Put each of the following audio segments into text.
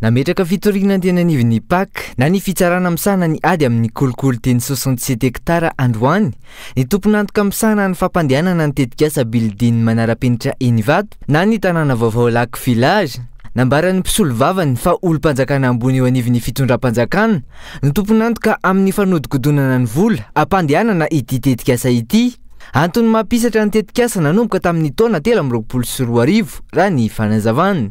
nametraka fitorianantena anivin'ny pak na ny fitsarana misana ny ady amin'ny kolokolo teny s7 hectara androany ny tomponantoka misahana ny fampandeanana ny tetikasa bilidiny manara-penitra eny vato na ny tanàna vaovaolaky vilage nambarany mpisolovavany fa olo-mpanjakana ambony eo anivyn'ny fitondram-panjakana ny tomponantoka amin'ny fanodikodonana ny vola ampandeanana ititetikasa ity antony mampisatra ny tetikasa nanomboka tamin'ny taona telrolo sra rio rah ny fanazavanny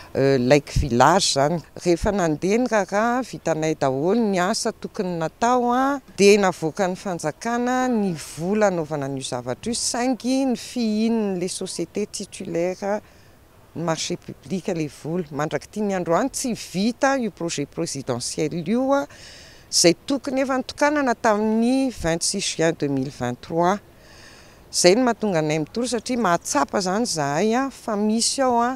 Eh, laoastokonynataoakanyfanakana ny vlaanavana n'io zavaraiosaingy ny fihinnle société titulaire ny marché publiele vola mandraky ty ny andro any tsy vita io projet présidentiel iozay tokonyefanoknana tamin'ny juin yahataaahzany zahaya fa misy aoa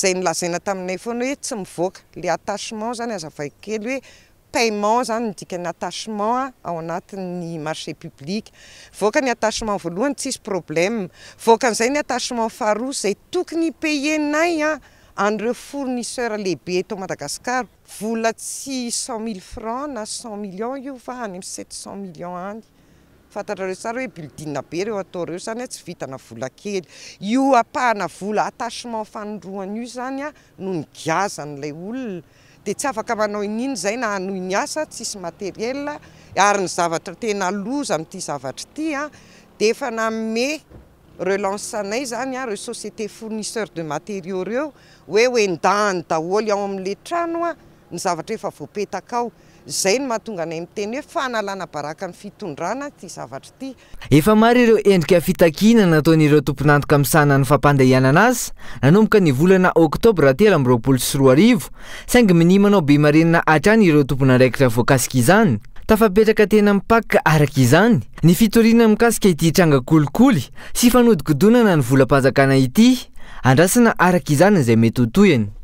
zay nilazaina taminay foana hoe tsy mivoaka le attachement zany azava kely hoe paiment zany ndikan'ny attachement a ao anatin'ny marché publiqe voakany attachement voalohany tsisy problème voakan'izay ny attachement faharo zay tokony payenay a ah, andreo fournisseur lehibe atao madagasicara vola tsy cent mille francs na cent million io fa any am sept cent millions any ahana vola attahement fanidroan'io zany a no ny giazan'lay olona de tsy afaka manao inino zay na hano iny asa tsisy matériel ary ny zavatra tena loza amity zavatra tya de efa na mey reancenay zany re société fournisseur de matériau reo hoe oendany aholy ao amle tanoa nyzavatreakao zay no mahatonga anay miteny hoe fa nalana baraka ny fitondrana ty zavatra ity efa mary ireo endrika fitakina nataon'ireo tomponantoka amnsana ny fampandahianana azy nanomboka ny volana oktobra atelamrolo syr rivo saingy minimanao be marenna atrany ireo tompony andraikitra voakasika izany tafapetraka tena mipakka arak' izany ny fitoriana mikasika ity itranga kolikoly sy fanodikidonana ny volam-panjakana ity andrasina arak' izany n'zay mety otoyny